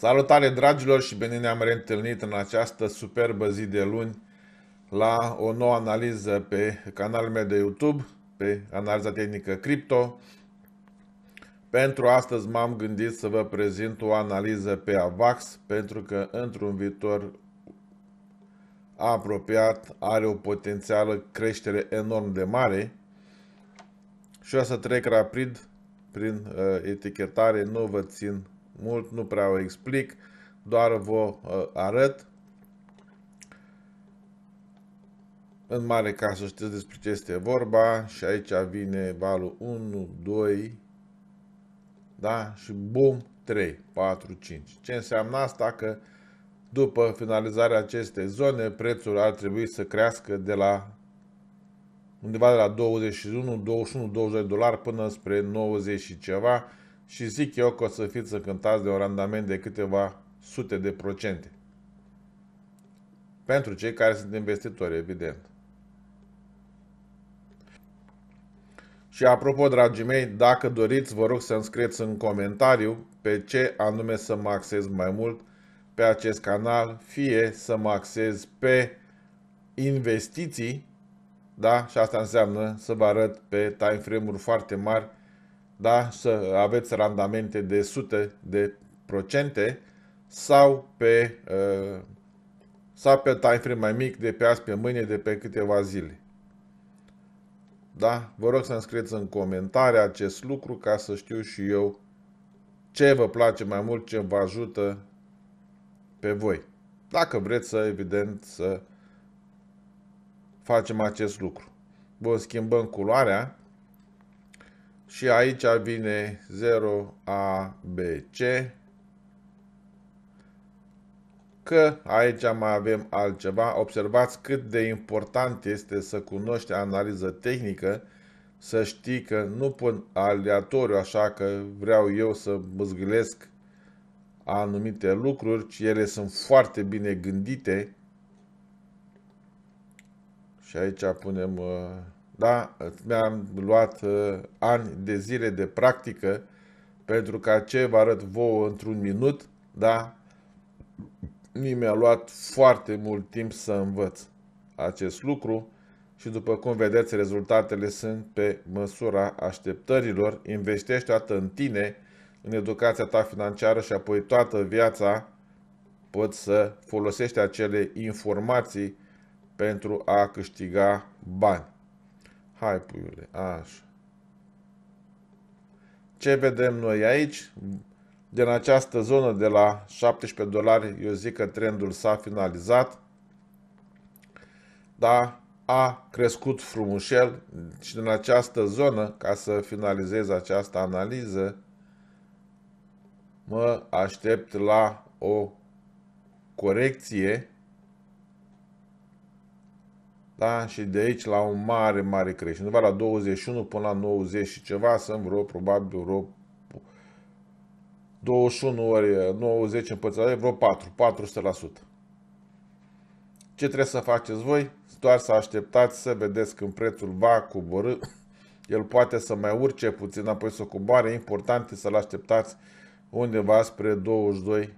Salutare dragilor și bine ne-am reîntâlnit în această superbă zi de luni la o nouă analiză pe canalul meu de YouTube, pe analiza tehnică crypto. Pentru astăzi m-am gândit să vă prezint o analiză pe AVAX, pentru că într-un viitor apropiat are o potențială creștere enorm de mare. Și o să trec rapid prin uh, etichetare, nu vă țin mult, nu prea o explic, doar vă uh, arăt. În mare ca să știți despre ce este vorba și aici vine valul 1, 2, da? Și bum, 3, 4, 5. Ce înseamnă asta? Că după finalizarea acestei zone, prețul ar trebui să crească de la undeva de la 21, 21, 20 de dolari până spre 90 și ceva și zic eu că o să fiți încântați de un randament de câteva sute de procente. Pentru cei care sunt investitori, evident. Și apropo, dragii mei, dacă doriți, vă rog să înscrieți în comentariu pe ce anume să mă axez mai mult pe acest canal, fie să mă axez pe investiții, da? Și asta înseamnă să vă arăt pe time frame-uri foarte mari da? să aveți randamente de sute de procente sau pe, uh, sau pe time frame mai mic de pe azi pe mâine de pe câteva zile. Da? Vă rog să-mi scrieți în comentarii acest lucru ca să știu și eu ce vă place mai mult, ce vă ajută pe voi. Dacă vreți să, evident, să facem acest lucru. Vă schimbăm culoarea și aici vine 0ABC, că aici mai avem altceva. Observați cât de important este să cunoști analiză tehnică, să știi că nu pun aleatoriu așa că vreau eu să măzgâlesc anumite lucruri, ci ele sunt foarte bine gândite. Și aici punem... Uh, da? Mi-am luat uh, ani de zile de practică pentru ca ce vă arăt vouă într-un minut, da? Mi-a luat foarte mult timp să învăț acest lucru și după cum vedeți, rezultatele sunt pe măsura așteptărilor. Investește atât în tine, în educația ta financiară și apoi toată viața poți să folosești acele informații pentru a câștiga bani. Hai, puiule, așa. Ce vedem noi aici? Din această zonă de la 17 dolari, eu zic că trendul s-a finalizat. Da, a crescut frumușel și din această zonă, ca să finalizez această analiză, mă aștept la o corecție da? Și de aici la un mare, mare creștere. Undeva la 21 până la 90 și ceva sunt vreo, probabil, vreo 21 ori 90 împărțite, vreo 4, 400%. Ce trebuie să faceți voi? Doar să așteptați să vedeți când prețul va coborâ. El poate să mai urce puțin, apoi să coboare. Important este să-l așteptați undeva spre 22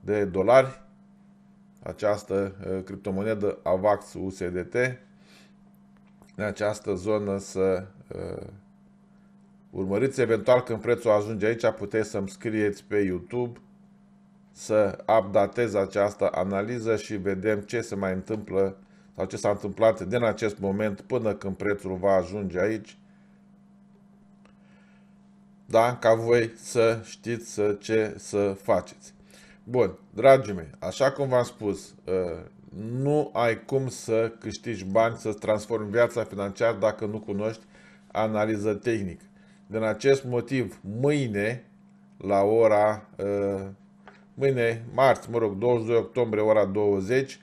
de dolari această uh, criptomonedă AVAX USDT în această zonă să uh, urmăriți. Eventual când prețul ajunge aici puteți să-mi scrieți pe YouTube să updatez această analiză și vedem ce se mai întâmplă sau ce s-a întâmplat din acest moment până când prețul va ajunge aici. Da, ca voi să știți uh, ce să faceți. Bun, dragii mei, așa cum v-am spus, ă, nu ai cum să câștigi bani, să-ți transformi viața financiară dacă nu cunoști analiză tehnică. Din acest motiv, mâine, la ora, ă, mâine, marți, mă rog, 22 octombrie, ora 20,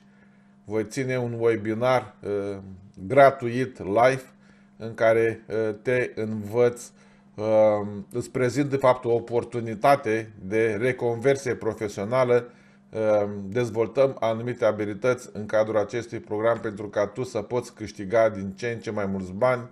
voi ține un webinar ă, gratuit, live, în care te învăț Um, îți prezint de fapt o oportunitate de reconversie profesională, um, dezvoltăm anumite abilități în cadrul acestui program pentru ca tu să poți câștiga din ce în ce mai mulți bani.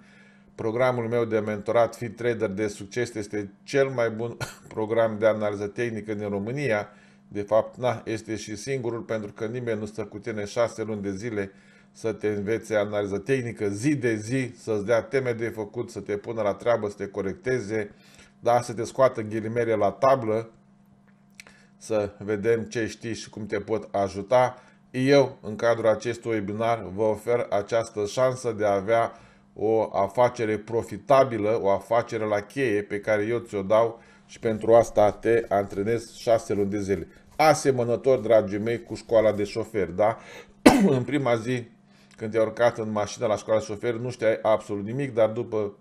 Programul meu de mentorat Fi Trader de succes este cel mai bun program de analiză tehnică din România. De fapt, na, este și singurul pentru că nimeni nu stă cu tine șase luni de zile să te învețe analiză tehnică zi de zi, să-ți dea teme de făcut, să te pună la treabă, să te corecteze, da, să te scoată ghilimele la tablă, să vedem ce știi și cum te pot ajuta. Eu, în cadrul acestui webinar, vă ofer această șansă de a avea o afacere profitabilă, o afacere la cheie pe care eu ți-o dau și pentru asta te antrenez 6 luni de zile. Asemănător, dragii mei, cu școala de șofer, da? în prima zi când te a urcat în mașină la școala șofer, nu știa absolut nimic, dar după,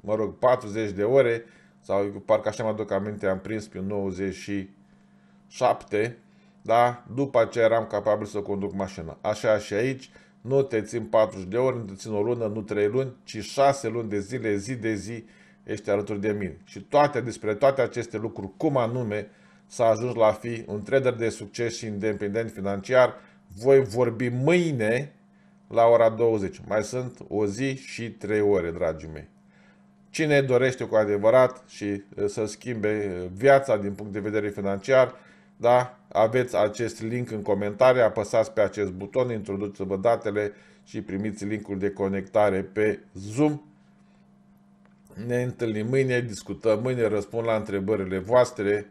mă rog, 40 de ore, sau parcă așa mă aduc aminte, am prins pe 97, da? După aceea eram capabil să conduc mașina. Așa și aici, nu te țin 40 de ore, nu te țin o lună, nu 3 luni, ci 6 luni de zile, zi de zi, ești alături de mine. Și toate despre toate aceste lucruri, cum anume să ajungi la fi un trader de succes și independent financiar, voi vorbi mâine la ora 20. Mai sunt o zi și 3 ore, dragii mei. Cine dorește cu adevărat și să schimbe viața din punct de vedere financiar, da, aveți acest link în comentarii, apăsați pe acest buton, introduceți-vă datele și primiți linkul de conectare pe Zoom. Ne întâlnim mâine, discutăm mâine, răspund la întrebările voastre,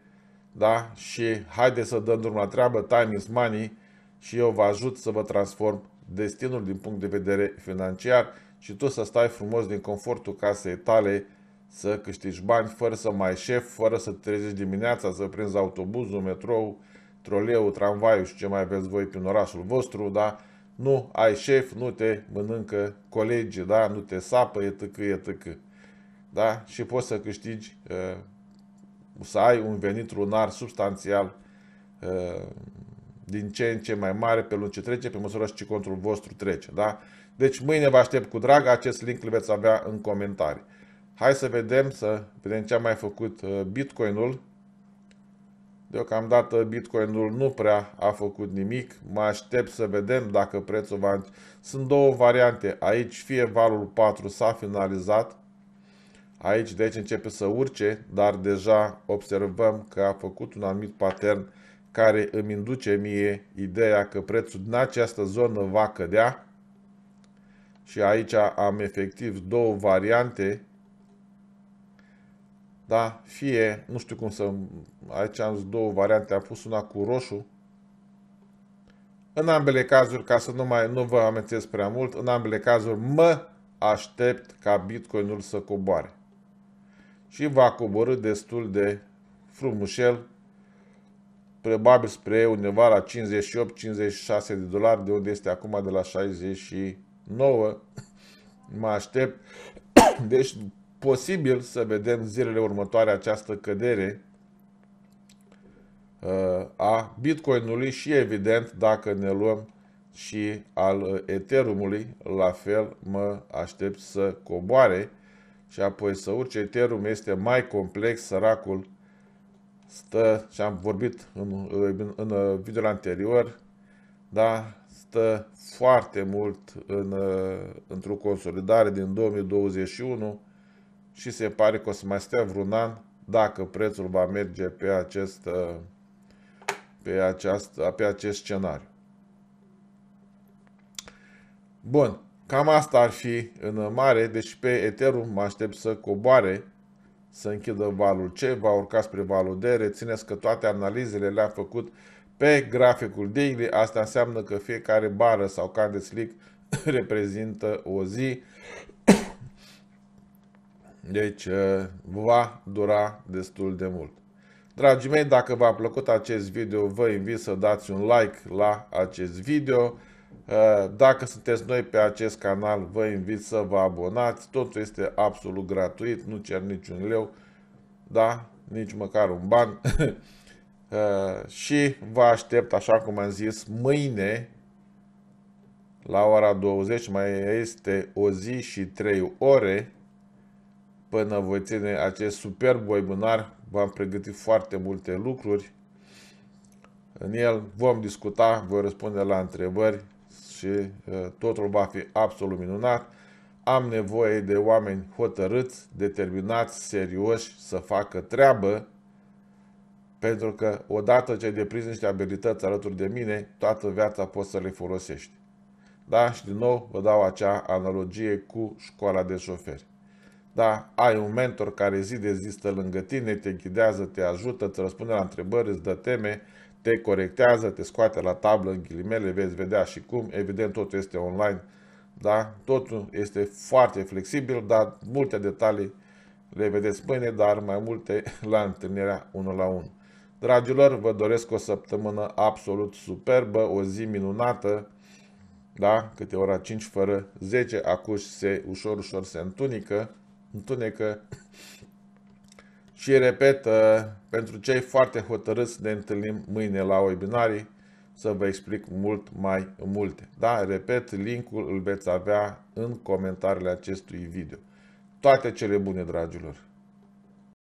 da, și haideți să dăm drumul la treabă, time is money și eu vă ajut să vă transform destinul din punct de vedere financiar și tu să stai frumos din confortul casei tale, să câștigi bani fără să mai șef, fără să te trezești dimineața, să prinzi autobuzul, metrou, troleu, tramvaiul și ce mai aveți voi prin orașul vostru, da? Nu ai șef, nu te mănâncă colegii, da? Nu te sapă, e tăcă. Da? Și poți să câștigi, uh, să ai un venit lunar substanțial uh, din ce în ce mai mare pe luni ce trece, pe măsură și ce contul vostru trece. Da? Deci mâine vă aștept cu drag, acest link îl veți avea în comentarii. Hai să vedem, să vedem ce a mai făcut uh, Bitcoinul. Deocamdată Bitcoinul nu prea a făcut nimic. Mă aștept să vedem dacă prețul va... Sunt două variante. Aici fie valul 4 s-a finalizat. Aici deci începe să urce, dar deja observăm că a făcut un anumit pattern care îmi induce mie ideea că prețul în această zonă va cădea și aici am efectiv două variante da? Fie, nu știu cum să... Aici am două variante, am pus una cu roșu. În ambele cazuri, ca să nu, mai, nu vă amețesc prea mult, în ambele cazuri mă aștept ca Bitcoinul să coboare. Și va coborâ destul de frumușel probabil spre undeva la 58-56 de dolari, de unde este acum de la 69. Mă aștept, deci posibil să vedem zilele următoare această cădere uh, a Bitcoinului și evident dacă ne luăm și al uh, Ethereumului, la fel mă aștept să coboare și apoi să urce. Ethereum este mai complex, săracul, stă, și am vorbit în, în, în video anterior, da, stă foarte mult în, într-o consolidare din 2021 și se pare că o să mai stea vreun an dacă prețul va merge pe acest, pe aceast, pe acest scenariu. Bun, cam asta ar fi în mare, deci pe Ethereum mă aștept să coboare să închidă valul C, va urca spre valul D. Rețineți că toate analizele le-a făcut pe graficul daily. Asta înseamnă că fiecare bară sau candeslic reprezintă o zi. Deci uh, va dura destul de mult. Dragii mei, dacă v-a plăcut acest video, vă invit să dați un like la acest video. Eh, dacă sunteți noi pe acest canal, vă invit să vă abonați. Totul este absolut gratuit, nu cer niciun leu, da? Nici măcar un ban. Eh, și vă aștept, așa cum am zis, mâine la ora 20 mai este o zi și 3 ore până voi ține acest superb webinar. V-am pregătit foarte multe lucruri. În el vom discuta, voi răspunde la întrebări, și uh, totul va fi absolut minunat. Am nevoie de oameni hotărâți, determinați, serioși să facă treabă, pentru că odată ce deprinzi niște abilități alături de mine, toată viața poți să le folosești. Da? Și din nou vă dau acea analogie cu școala de șoferi. Da? Ai un mentor care zi de zi stă lângă tine, te ghidează, te ajută, îți răspunde la întrebări, îți dă teme, te corectează, te scoate la tablă în ghilimele, veți vedea și cum. Evident, totul este online, da? Totul este foarte flexibil, dar multe detalii le vedeți mâine, dar mai multe la întâlnirea 1 la 1. Dragilor, vă doresc o săptămână absolut superbă, o zi minunată, da? Câte ora 5 fără 10, acuși se ușor, ușor se întunică, întunecă. Și repet, pentru cei foarte hotărâți ne întâlnim mâine la webinarii să vă explic mult mai multe. Da, repet, linkul îl veți avea în comentariile acestui video. Toate cele bune, dragilor!